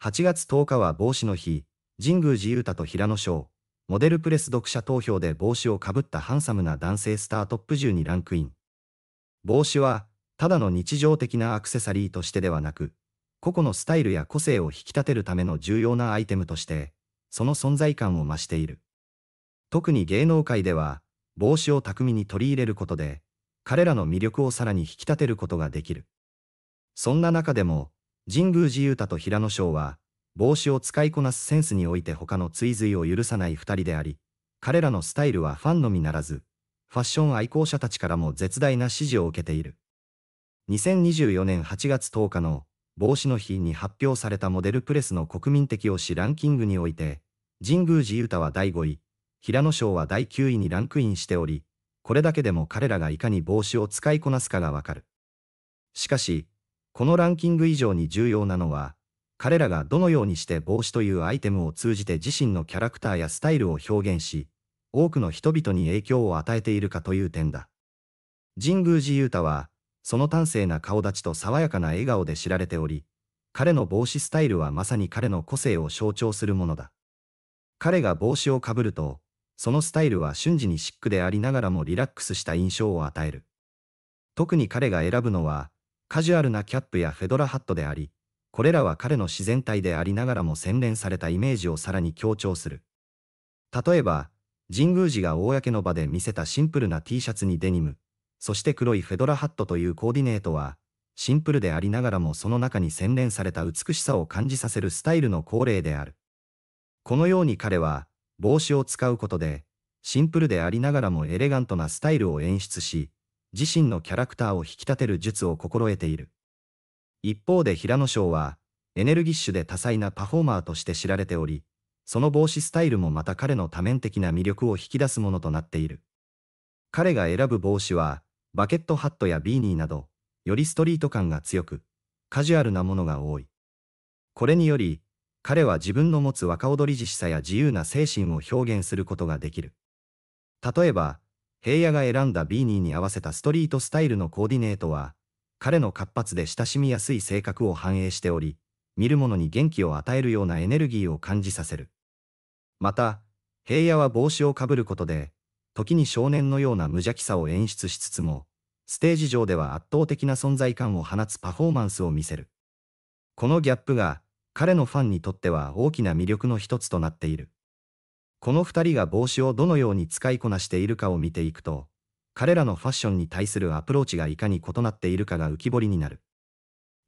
8月10日は帽子の日、神宮寺勇太と平野翔、モデルプレス読者投票で帽子をかぶったハンサムな男性スタートップ10にランクイン。帽子は、ただの日常的なアクセサリーとしてではなく、個々のスタイルや個性を引き立てるための重要なアイテムとして、その存在感を増している。特に芸能界では、帽子を巧みに取り入れることで、彼らの魅力をさらに引き立てることができる。そんな中でも、神宮寺勇太と平野翔は、帽子を使いこなすセンスにおいて他の追随を許さない二人であり、彼らのスタイルはファンのみならず、ファッション愛好者たちからも絶大な支持を受けている。2024年8月10日の帽子の日に発表されたモデルプレスの国民的推しランキングにおいて、神宮寺勇太は第5位、平野翔は第9位にランクインしており、これだけでも彼らがいかに帽子を使いこなすかがわかる。しかし、このランキング以上に重要なのは、彼らがどのようにして帽子というアイテムを通じて自身のキャラクターやスタイルを表現し、多くの人々に影響を与えているかという点だ。神宮寺勇太は、その端正な顔立ちと爽やかな笑顔で知られており、彼の帽子スタイルはまさに彼の個性を象徴するものだ。彼が帽子をかぶると、そのスタイルは瞬時にシックでありながらもリラックスした印象を与える。特に彼が選ぶのは、カジュアルなキャップやフェドラハットであり、これらは彼の自然体でありながらも洗練されたイメージをさらに強調する。例えば、神宮寺が公の場で見せたシンプルな T シャツにデニム、そして黒いフェドラハットというコーディネートは、シンプルでありながらもその中に洗練された美しさを感じさせるスタイルの恒例である。このように彼は、帽子を使うことで、シンプルでありながらもエレガントなスタイルを演出し、自身のキャラクターを引き立てる術を心得ている。一方で平野翔は、エネルギッシュで多彩なパフォーマーとして知られており、その帽子スタイルもまた彼の多面的な魅力を引き出すものとなっている。彼が選ぶ帽子は、バケットハットやビーニーなど、よりストリート感が強く、カジュアルなものが多い。これにより、彼は自分の持つ若踊り自しさや自由な精神を表現することができる。例えば、平野が選んだビーニーに合わせたストリートスタイルのコーディネートは、彼の活発で親しみやすい性格を反映しており、見る者に元気を与えるようなエネルギーを感じさせる。また、平野は帽子をかぶることで、時に少年のような無邪気さを演出しつつも、ステージ上では圧倒的な存在感を放つパフォーマンスを見せる。このギャップが、彼のファンにとっては大きな魅力の一つとなっている。この二人が帽子をどのように使いこなしているかを見ていくと、彼らのファッションに対するアプローチがいかに異なっているかが浮き彫りになる。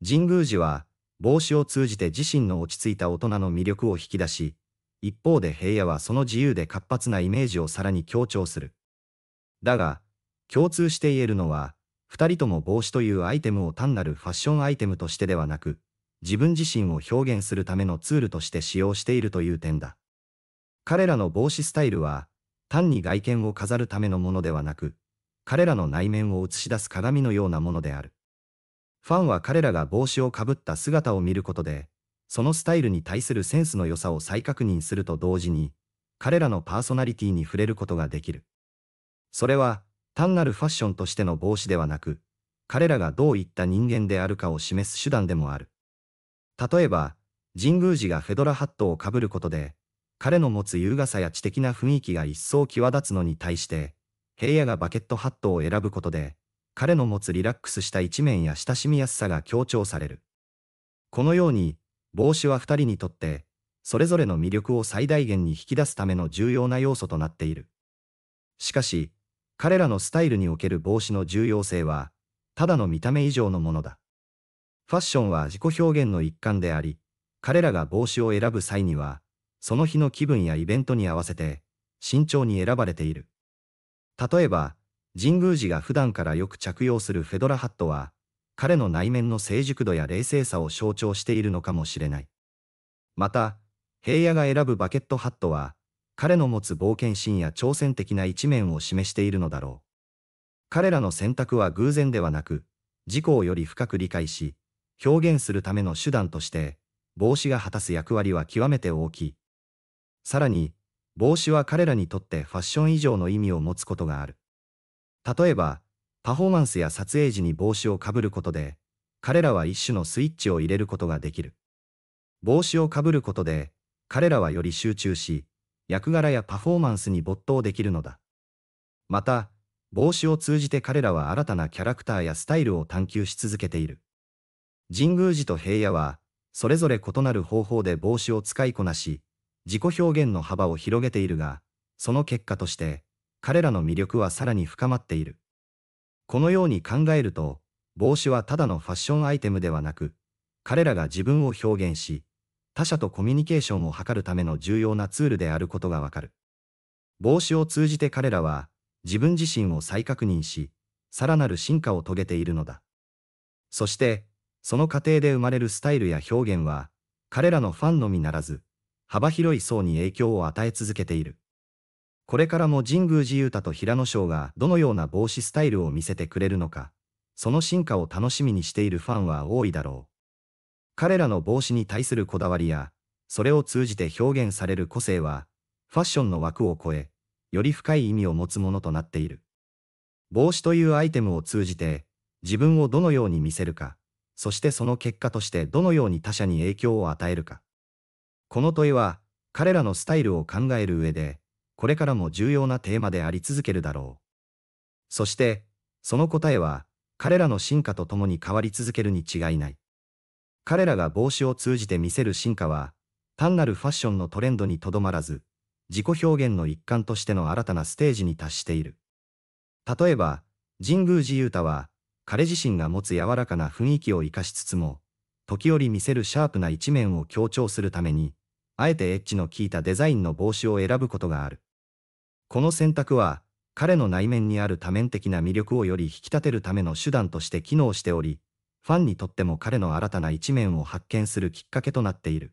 神宮寺は、帽子を通じて自身の落ち着いた大人の魅力を引き出し、一方で平野はその自由で活発なイメージをさらに強調する。だが、共通して言えるのは、二人とも帽子というアイテムを単なるファッションアイテムとしてではなく、自分自身を表現するためのツールとして使用しているという点だ。彼らの帽子スタイルは、単に外見を飾るためのものではなく、彼らの内面を映し出す鏡のようなものである。ファンは彼らが帽子をかぶった姿を見ることで、そのスタイルに対するセンスの良さを再確認すると同時に、彼らのパーソナリティに触れることができる。それは、単なるファッションとしての帽子ではなく、彼らがどういった人間であるかを示す手段でもある。例えば、神宮寺がフェドラハットをかぶることで、彼の持つ優雅さや知的な雰囲気が一層際立つのに対して、平野がバケットハットを選ぶことで、彼の持つリラックスした一面や親しみやすさが強調される。このように、帽子は二人にとって、それぞれの魅力を最大限に引き出すための重要な要素となっている。しかし、彼らのスタイルにおける帽子の重要性は、ただの見た目以上のものだ。ファッションは自己表現の一環であり、彼らが帽子を選ぶ際には、その日の気分やイベントに合わせて、慎重に選ばれている。例えば、神宮寺が普段からよく着用するフェドラハットは、彼の内面の成熟度や冷静さを象徴しているのかもしれない。また、平野が選ぶバケットハットは、彼の持つ冒険心や挑戦的な一面を示しているのだろう。彼らの選択は偶然ではなく、事をより深く理解し、表現するための手段として、帽子が果たす役割は極めて大きい。さらに、帽子は彼らにとってファッション以上の意味を持つことがある。例えば、パフォーマンスや撮影時に帽子をかぶることで、彼らは一種のスイッチを入れることができる。帽子をかぶることで、彼らはより集中し、役柄やパフォーマンスに没頭できるのだ。また、帽子を通じて彼らは新たなキャラクターやスタイルを探求し続けている。神宮寺と平野は、それぞれ異なる方法で帽子を使いこなし、自己表現の幅を広げているが、その結果として、彼らの魅力はさらに深まっている。このように考えると、帽子はただのファッションアイテムではなく、彼らが自分を表現し、他者とコミュニケーションを図るための重要なツールであることがわかる。帽子を通じて彼らは、自分自身を再確認し、さらなる進化を遂げているのだ。そして、その過程で生まれるスタイルや表現は、彼らのファンのみならず、幅広い層に影響を与え続けている。これからも神宮寺勇太と平野翔がどのような帽子スタイルを見せてくれるのか、その進化を楽しみにしているファンは多いだろう。彼らの帽子に対するこだわりや、それを通じて表現される個性は、ファッションの枠を超え、より深い意味を持つものとなっている。帽子というアイテムを通じて、自分をどのように見せるか、そしてその結果としてどのように他者に影響を与えるか。この問いは、彼らのスタイルを考える上で、これからも重要なテーマであり続けるだろう。そして、その答えは、彼らの進化とともに変わり続けるに違いない。彼らが帽子を通じて見せる進化は、単なるファッションのトレンドにとどまらず、自己表現の一環としての新たなステージに達している。例えば、神宮寺勇太は、彼自身が持つ柔らかな雰囲気を生かしつつも、時折見せるシャープな一面を強調するために、あえてエッジの効いたデザインの帽子を選ぶことがある。この選択は、彼の内面にある多面的な魅力をより引き立てるための手段として機能しており、ファンにとっても彼の新たな一面を発見するきっかけとなっている。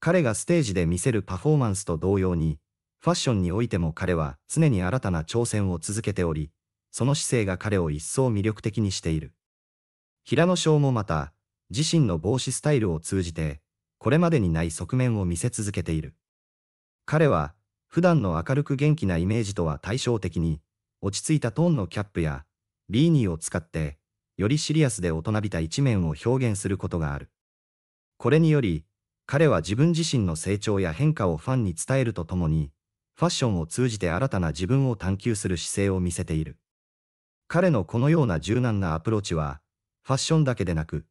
彼がステージで見せるパフォーマンスと同様に、ファッションにおいても彼は常に新たな挑戦を続けており、その姿勢が彼を一層魅力的にしている。平野翔もまた、自身の帽子スタイルを通じて、これまでにない側面を見せ続けている。彼は、普段の明るく元気なイメージとは対照的に、落ち着いたトーンのキャップや、ビーニーを使って、よりシリアスで大人びた一面を表現することがある。これにより、彼は自分自身の成長や変化をファンに伝えるとともに、ファッションを通じて新たな自分を探求する姿勢を見せている。彼のこのような柔軟なアプローチは、ファッションだけでなく、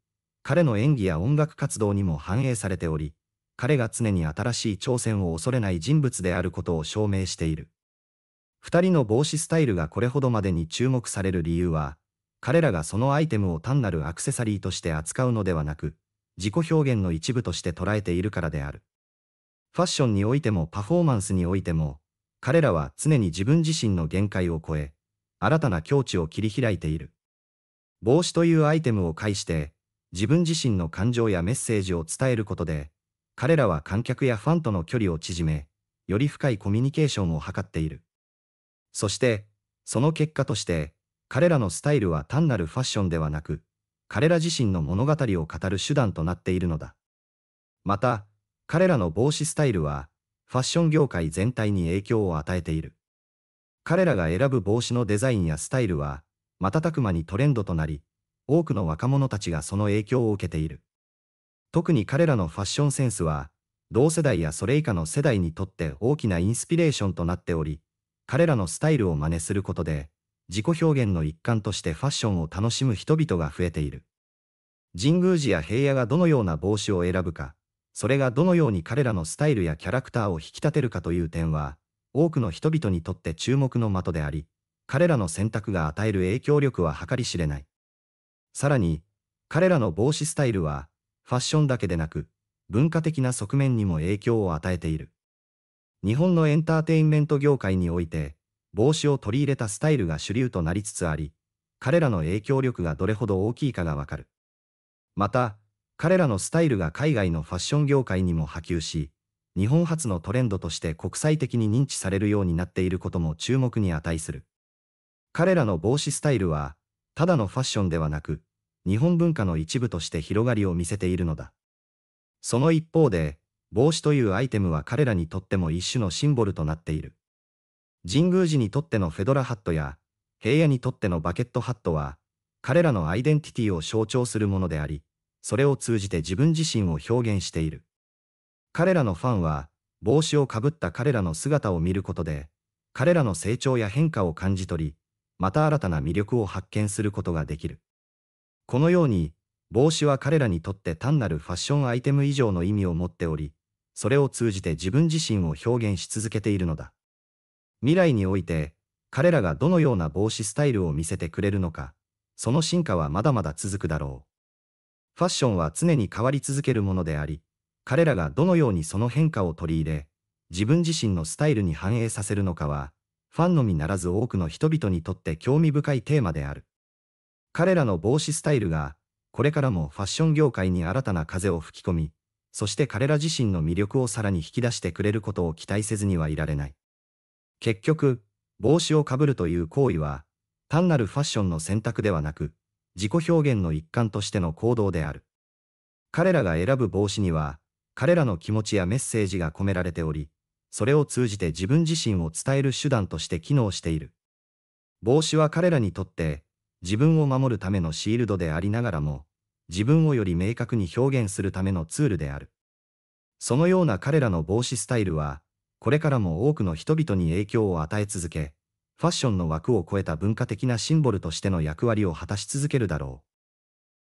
彼の演技や音楽活動にも反映されており、彼が常に新しい挑戦を恐れない人物であることを証明している。二人の帽子スタイルがこれほどまでに注目される理由は、彼らがそのアイテムを単なるアクセサリーとして扱うのではなく、自己表現の一部として捉えているからである。ファッションにおいてもパフォーマンスにおいても、彼らは常に自分自身の限界を超え、新たな境地を切り開いている。帽子というアイテムを介して、自分自身の感情やメッセージを伝えることで、彼らは観客やファンとの距離を縮め、より深いコミュニケーションを図っている。そして、その結果として、彼らのスタイルは単なるファッションではなく、彼ら自身の物語を語る手段となっているのだ。また、彼らの帽子スタイルは、ファッション業界全体に影響を与えている。彼らが選ぶ帽子のデザインやスタイルは、瞬く間にトレンドとなり、多くの若者たちがその影響を受けている。特に彼らのファッションセンスは、同世代やそれ以下の世代にとって大きなインスピレーションとなっており、彼らのスタイルを真似することで、自己表現の一環としてファッションを楽しむ人々が増えている。神宮寺や平野がどのような帽子を選ぶか、それがどのように彼らのスタイルやキャラクターを引き立てるかという点は、多くの人々にとって注目の的であり、彼らの選択が与える影響力は計り知れない。さらに、彼らの帽子スタイルは、ファッションだけでなく、文化的な側面にも影響を与えている。日本のエンターテインメント業界において、帽子を取り入れたスタイルが主流となりつつあり、彼らの影響力がどれほど大きいかがわかる。また、彼らのスタイルが海外のファッション業界にも波及し、日本発のトレンドとして国際的に認知されるようになっていることも注目に値する。彼らの帽子スタイルは、ただのファッションではなく、日本文化の一部として広がりを見せているのだ。その一方で、帽子というアイテムは彼らにとっても一種のシンボルとなっている。神宮寺にとってのフェドラハットや、平野にとってのバケットハットは、彼らのアイデンティティを象徴するものであり、それを通じて自分自身を表現している。彼らのファンは、帽子をかぶった彼らの姿を見ることで、彼らの成長や変化を感じ取り、また新たな魅力を発見することができる。このように、帽子は彼らにとって単なるファッションアイテム以上の意味を持っており、それを通じて自分自身を表現し続けているのだ。未来において、彼らがどのような帽子スタイルを見せてくれるのか、その進化はまだまだ続くだろう。ファッションは常に変わり続けるものであり、彼らがどのようにその変化を取り入れ、自分自身のスタイルに反映させるのかは、ファンのみならず多くの人々にとって興味深いテーマである。彼らの帽子スタイルが、これからもファッション業界に新たな風を吹き込み、そして彼ら自身の魅力をさらに引き出してくれることを期待せずにはいられない。結局、帽子をかぶるという行為は、単なるファッションの選択ではなく、自己表現の一環としての行動である。彼らが選ぶ帽子には、彼らの気持ちやメッセージが込められており、それを通じて自分自身を伝える手段として機能している。帽子は彼らにとって自分を守るためのシールドでありながらも、自分をより明確に表現するためのツールである。そのような彼らの帽子スタイルは、これからも多くの人々に影響を与え続け、ファッションの枠を超えた文化的なシンボルとしての役割を果たし続けるだろう。